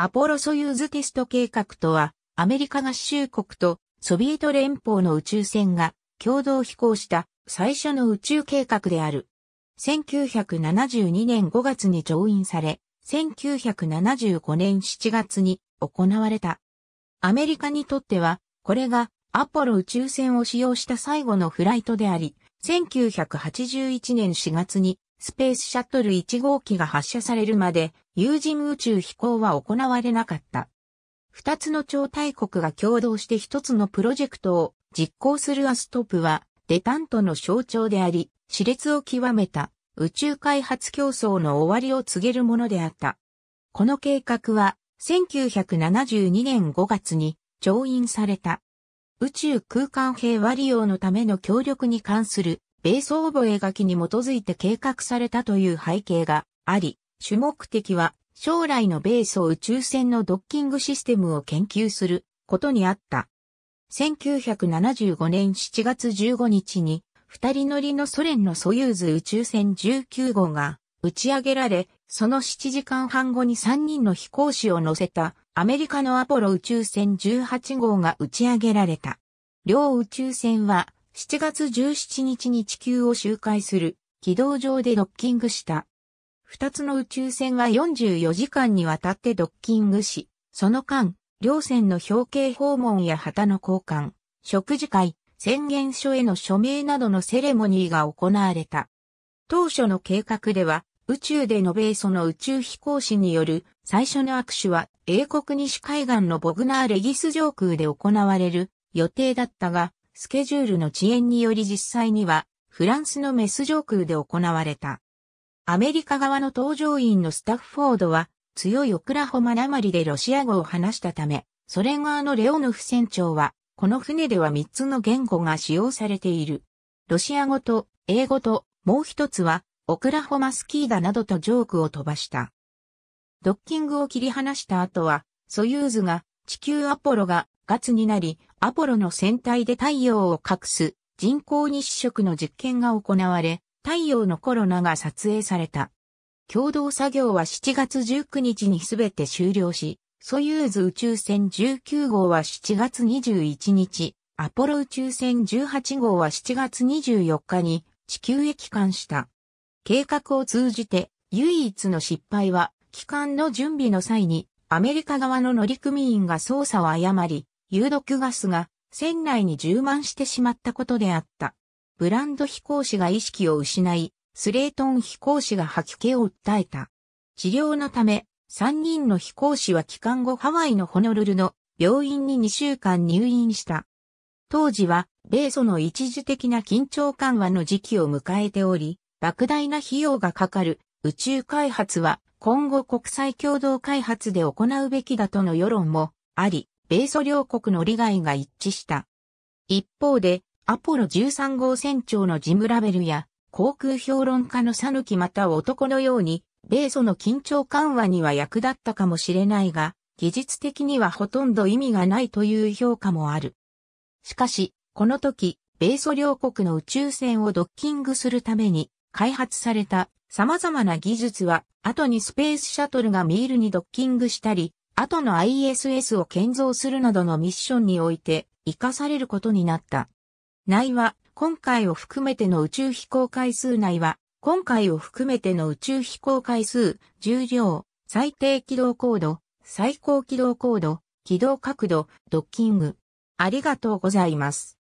アポロソユーズテスト計画とは、アメリカ合衆国とソビエト連邦の宇宙船が共同飛行した最初の宇宙計画である。1972年5月に上院され、1975年7月に行われた。アメリカにとっては、これがアポロ宇宙船を使用した最後のフライトであり、1981年4月にスペースシャトル1号機が発射されるまで、有人宇宙飛行は行われなかった。二つの超大国が共同して一つのプロジェクトを実行するアストップは、デタントの象徴であり、熾烈を極めた宇宙開発競争の終わりを告げるものであった。この計画は、1972年5月に調印された。宇宙空間平和利用のための協力に関する米相覚きに基づいて計画されたという背景があり、主目的は将来の米ソ宇宙船のドッキングシステムを研究することにあった。1975年7月15日に、二人乗りのソ連のソユーズ宇宙船19号が打ち上げられ、その7時間半後に3人の飛行士を乗せたアメリカのアポロ宇宙船18号が打ち上げられた。両宇宙船は7月17日に地球を周回する軌道上でドッキングした。二つの宇宙船は44時間にわたってドッキングし、その間、両船の表敬訪問や旗の交換、食事会、宣言書への署名などのセレモニーが行われた。当初の計画では、宇宙でのべその宇宙飛行士による最初の握手は英国西海岸のボグナーレギス上空で行われる予定だったが、スケジュールの遅延により実際には、フランスのメス上空で行われた。アメリカ側の搭乗員のスタッフォードは、強いオクラホマなまりでロシア語を話したため、ソ連側のレオノフ船長は、この船では3つの言語が使用されている。ロシア語と英語ともう一つは、オクラホマスキーだなどとジョークを飛ばした。ドッキングを切り離した後は、ソユーズが地球アポロがガツになり、アポロの船体で太陽を隠す人工日食の実験が行われ、太陽のコロナが撮影された。共同作業は7月19日にすべて終了し、ソユーズ宇宙船19号は7月21日、アポロ宇宙船18号は7月24日に地球へ帰還した。計画を通じて唯一の失敗は、帰還の準備の際にアメリカ側の乗組員が操作を誤り、有毒ガスが船内に充満してしまったことであった。ブランド飛行士が意識を失い、スレートン飛行士が吐き気を訴えた。治療のため、3人の飛行士は帰還後ハワイのホノルルの病院に2週間入院した。当時は、米ソの一時的な緊張緩和の時期を迎えており、莫大な費用がかかる宇宙開発は今後国際共同開発で行うべきだとの世論もあり、米ソ両国の利害が一致した。一方で、アポロ13号船長のジム・ラベルや、航空評論家のサヌキまた男のように、米ソの緊張緩和には役立ったかもしれないが、技術的にはほとんど意味がないという評価もある。しかし、この時、米ソ両国の宇宙船をドッキングするために、開発された様々な技術は、後にスペースシャトルがミールにドッキングしたり、後の ISS を建造するなどのミッションにおいて活かされることになった。内は、今回を含めての宇宙飛行回数内は、今回を含めての宇宙飛行回数、重量、最低軌道高度、最高軌道高度、軌道角度、ドッキング。ありがとうございます。